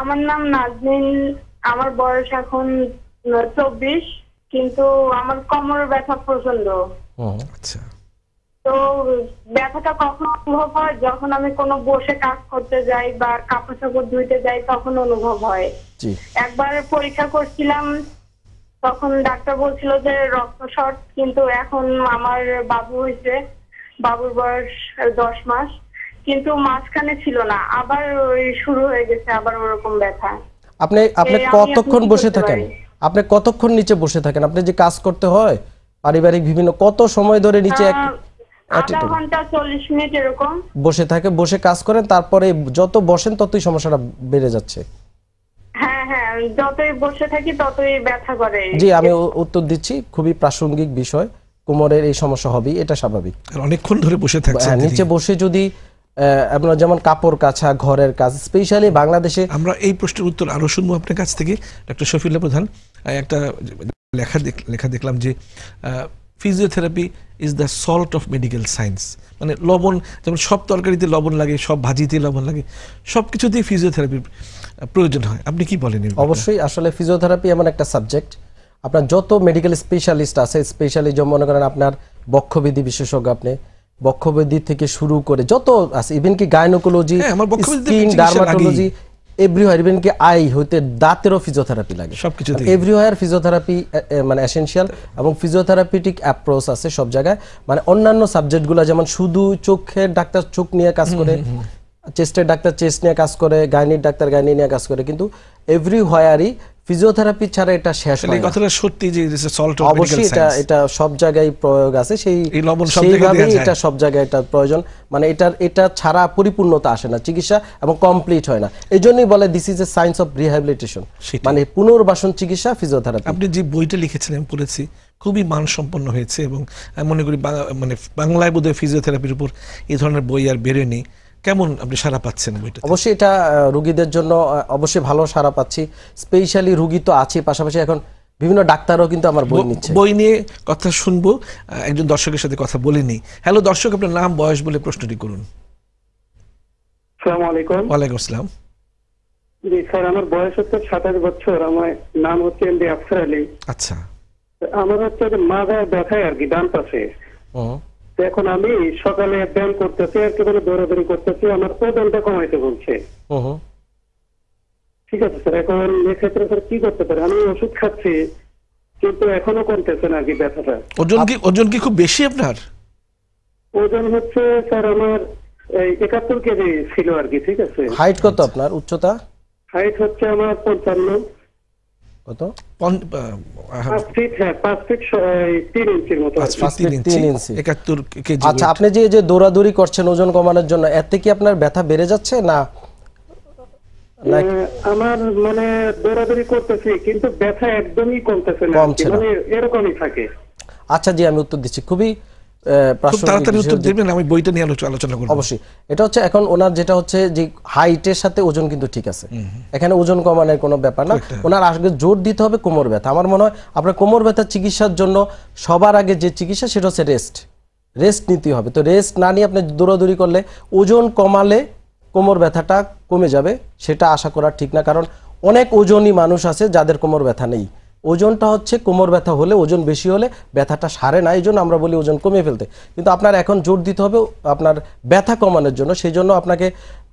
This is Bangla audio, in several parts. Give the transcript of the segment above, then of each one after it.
আমার নাম নাজনীন আমার বয়স এখন চব্বিশ কিন্তু আমার কমর ব্যথা প্রচন্ড আচ্ছা। তো ব্যথাটা কখন অনুভব হয় যখন আমি কোনো বসে কাজ করতে যাই বা কাপড় চাপড় ধুইতে যাই তখন অনুভব হয় একবার পরীক্ষা করছিলাম তখন ডাক্তার বলছিল যে রক্ত শর্ট কিন্তু এখন আমার বাবু হয়েছে বাবুর বয়স দশ মাস কিন্তু মাঝখানে ছিল না আবার ওই শুরু হয়ে গেছে আবার ওরকম ব্যথা আপনি আপনি কতক্ষণ বসে থাকেন আপনি কতক্ষণ নিচে বসে থাকেন আপনি যে কাজ করতে হয় পারিবারিক বিভিন্ন কত সময় ধরে নিচে এক আধা ঘন্টা 40 মিনিট এরকম বসে থাকে বসে কাজ করেন তারপরে যত বসেন ততই সমস্যাটা বেড়ে যাচ্ছে হ্যাঁ, হ্যাঁ, জি আমি উত্তর দিচ্ছি খুবই প্রাসঙ্গিক বিষয় কোমরের এই সমস্যা হবেই এটা স্বাভাবিক অনেকক্ষণ ধরে বসে থাকছে হ্যাঁ, নিচে বসে যদি আপনার যেমন কাপড় কাছা ঘরের কাজ স্পেশালি বাংলাদেশে আমরা এই প্রশ্নের উত্তর আরও শুনবো আপনার কাছ থেকে ডক্টর শফিউল্লাহ প্রধান একটা লেখা লেখা দেখলাম যে physiotherapy is the salt of medical science মানে লবণ যেমন সব তরকারিতে লবণ লাগে সব ভাজিতে লবণ লাগে সব কিছুতেই ফিজিওথেরাপি প্রয়োজন হয় আপনি কি বলেন অবশ্যই আসলে ফিজিওথেরাপি এমন একটা সাবজেক্ট আপনার যত মেডিকেল স্পেশালিস্ট আছে স্পেশালি যেমন মনে করেন আপনার বক্ষবিধি বিশেষজ্ঞ আপনি বক্ষবেদি থেকে শুরু করে যত আছে ইভেন কি gynaecology skin dermatology everywhere even কি আই হইতে দাঁতেরও ফিজিওথেরাপি লাগে সবকিছু এভরিওয়ার ফিজিওথেরাপি মানে এসেনশিয়াল এবং ফিজিওথেরাপিটিক অ্যাপ্রোচ আছে সব জায়গায় মানে অন্যান্য সাবজেক্টগুলো যেমন শুধু চোখের ডাক্তার চোখ নিয়ে কাজ করে চেস্টের ডাক্তার চেস্ট নিয়ে কাজ করে গাইনির ডাক্তার গাইনি নিয়ে কাজ করে কিন্তু এভরি ফিজিওথেরাপি ছাড়া এটা শেষ হয় কথাটা সত্যি যে সল্ট অবশ্যই এটা এটা সব জায়গায় প্রয়োগ আছে সেই সেইভাবে এটা সব জায়গায় এটা প্রয়োজন মানে এটার এটা ছাড়া পরিপূর্ণতা আসে না চিকিৎসা এবং কমপ্লিট হয় না এই জন্যই বলে this is a science of rehabilitation মানে পুনর্বাসন চিকিৎসা ফিজিওথেরাপি আপনি যে বইটা লিখেছেন আমি পড়েছি খুবই মানসম্পন্ন হয়েছে এবং আমি মনে করি মানে বাংলায় বোধহয় ফিজিওথেরাপির উপর এই ধরনের বই আর বেরোয়নি কেমন আপনি সারা পাচ্ছেন বইটা অবশ্যই এটা রুগীদের জন্য অবশ্যই ভালো সারা পাচ্ছি স্পেশালি রুগী তো আছে পাশাপাশি এখন বিভিন্ন ডাক্তারও কিন্তু আমার বই নিচ্ছে বই নিয়ে কথা শুনবো একজন দর্শকের সাথে কথা বলে নিই হ্যালো দর্শক আপনার নাম বয়স বলে প্রশ্নটি করুন আলাইকুম ওয়ালাইকুম আসসালাম জি স্যার আমার বয়স হচ্ছে সাতাশ বছর আমার নাম হচ্ছে এমডি আফসার আলী আচ্ছা আমার হচ্ছে মাথায় ব্যথায় আর কি ডান পাশে এখন আমি সকালে ব্যায়াম করতেছি আর একেবারে দৌড়াদৌড়ি করতেছি আমার ওজনটা কমাইতে বলছে ঠিক আছে স্যার এখন এক্ষেত্রে স্যার কি করতে পারে আমি ওষুধ খাচ্ছি কিন্তু এখনো কমতেছে না কি ব্যথাটা ওজন কি ওজন কি খুব বেশি আপনার ওজন হচ্ছে স্যার আমার এই একাত্তর কেজি ছিল আর কি ঠিক আছে হাইট কত আপনার উচ্চতা হাইট হচ্ছে আমার পঞ্চান্ন কত আচ্ছা আপনি যে যে দৌড়াদৌড়ি করছেন ওজন কমানোর জন্য এতে কি আপনার ব্যথা বেড়ে যাচ্ছে না আমার মানে দৌড়াদৌড়ি করতেছি কিন্তু ব্যথা একদমই কমতেছে না মানে এরকমই থাকে আচ্ছা জি আমি উত্তর দিচ্ছি খুবই বইটা নিয়ে অবশ্যই এটা হচ্ছে এখন ওনার যেটা হচ্ছে যে হাইটের সাথে ওজন কিন্তু ঠিক আছে এখানে ওজন কমানোর কোনো ব্যাপার না ওনার জোর দিতে হবে কোমর ব্যথা আমার মনে হয় আপনার কোমর ব্যথা চিকিৎসার জন্য সবার আগে যে চিকিৎসা সেটা হচ্ছে রেস্ট রেস্ট নিতে হবে তো রেস্ট না নিয়ে আপনি দৌড়াদৌড়ি করলে ওজন কমালে কোমর ব্যথাটা কমে যাবে সেটা আশা করা ঠিক না কারণ অনেক ওজনই মানুষ আছে যাদের কোমর ব্যথা নেই ওজনটা হচ্ছে কোমর ব্যথা হলে ওজন বেশি হলে ব্যথাটা সারে না এই জন্য আমরা বলি ওজন কমিয়ে ফেলতে কিন্তু আপনার এখন জোর দিতে হবে আপনার ব্যথা কমানোর জন্য সেই জন্য আপনাকে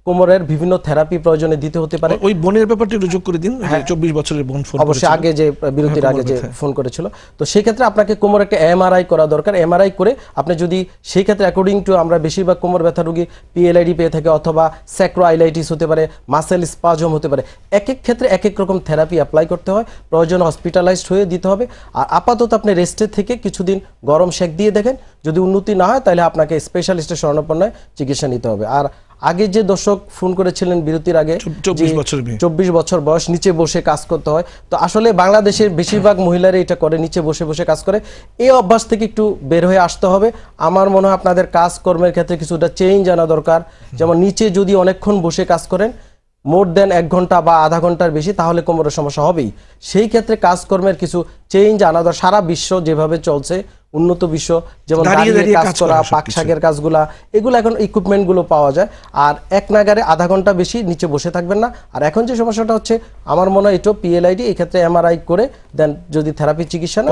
কোমরের বিভিন্ন থেরাপি প্রয়োজনে দিতে হতে পারে ওই বোনের ব্যাপারটা একটু যোগ করে দিন হ্যাঁ। চব্বিশ বছরের বোন ফোন অবশ্যই আগে যে বিরতির হ্যাঁ, আগে যে ফোন করেছিল তো সেই ক্ষেত্রে আপনাকে কোমর একটা এমআরআই করা দরকার এমআরআই করে আপনি যদি সেই ক্ষেত্রে অ্যাকর্ডিং টু আমরা বেশিরভাগ কোমর ব্যথা রুগী পিএলআইডি পেয়ে থাকে অথবা স্যাক্রোআইলাইটিস হতে পারে মাসেল স্পাজম হতে পারে এক এক ক্ষেত্রে এক এক রকম থেরাপি অ্যাপ্লাই করতে হয় প্রয়োজন হসপিটালাইজড হয়ে দিতে হবে আর আপাতত আপনি রেস্টে থেকে কিছুদিন গরম শেক দিয়ে দেখেন যদি উন্নতি না হয় তাহলে আপনাকে স্পেশালিস্টের স্বর্ণপন্নায় চিকিৎসা নিতে হবে আর আগে যে দর্শক ফোন করেছিলেন বিরতির আগে চব্বিশ বছর বয়স নিচে বসে কাজ করতে হয় তো আসলে বাংলাদেশের বেশিরভাগ মহিলারা এটা করে নিচে বসে বসে কাজ করে এই অভ্যাস থেকে একটু বের হয়ে আসতে হবে আমার মনে হয় আপনাদের কাজকর্মের ক্ষেত্রে কিছুটা চেঞ্জ আনা দরকার যেমন নিচে যদি অনেকক্ষণ বসে কাজ করেন মোর দেন এক ঘন্টা বা আধা ঘন্টার বেশি তাহলে কোমরের সমস্যা হবেই সেই ক্ষেত্রে কাজকর্মের কিছু চেঞ্জ আনা দরকার সারা বিশ্ব যেভাবে চলছে উন্নত বিশ্ব যেমন কাজ করা পাকশাকের কাজগুলা এগুলো এখন ইকুইপমেন্টগুলো পাওয়া যায় আর এক নাগারে আধা ঘন্টা বেশি নিচে বসে থাকবেন না আর এখন যে সমস্যাটা হচ্ছে আমার মনে হয় এটা পিএলআইডি এই ক্ষেত্রে এমআরআই করে দেন যদি থেরাপি চিকিৎসা না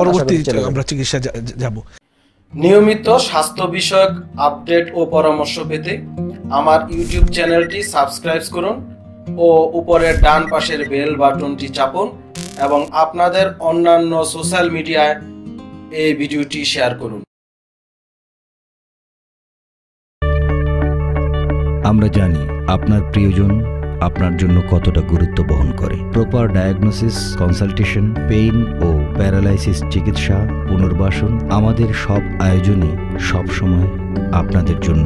আমরা চিকিৎসা যাব নিয়মিত স্বাস্থ্য বিষয়ক আপডেট ও পরামর্শ পেতে আমার ইউটিউব চ্যানেলটি সাবস্ক্রাইব করুন ও উপরের ডান পাশের বেল বাটনটি চাপুন এবং আপনাদের অন্যান্য সোশ্যাল মিডিয়ায় এই ভিডিওটি শেয়ার করুন আমরা জানি আপনার প্রিয়জন আপনার জন্য কতটা গুরুত্ব বহন করে প্রপার ডায়াগনোসিস কনসালটেশন পেইন ও প্যারালাইসিস চিকিৎসা পুনর্বাসন আমাদের সব আয়োজনে সবসময় আপনাদের জন্য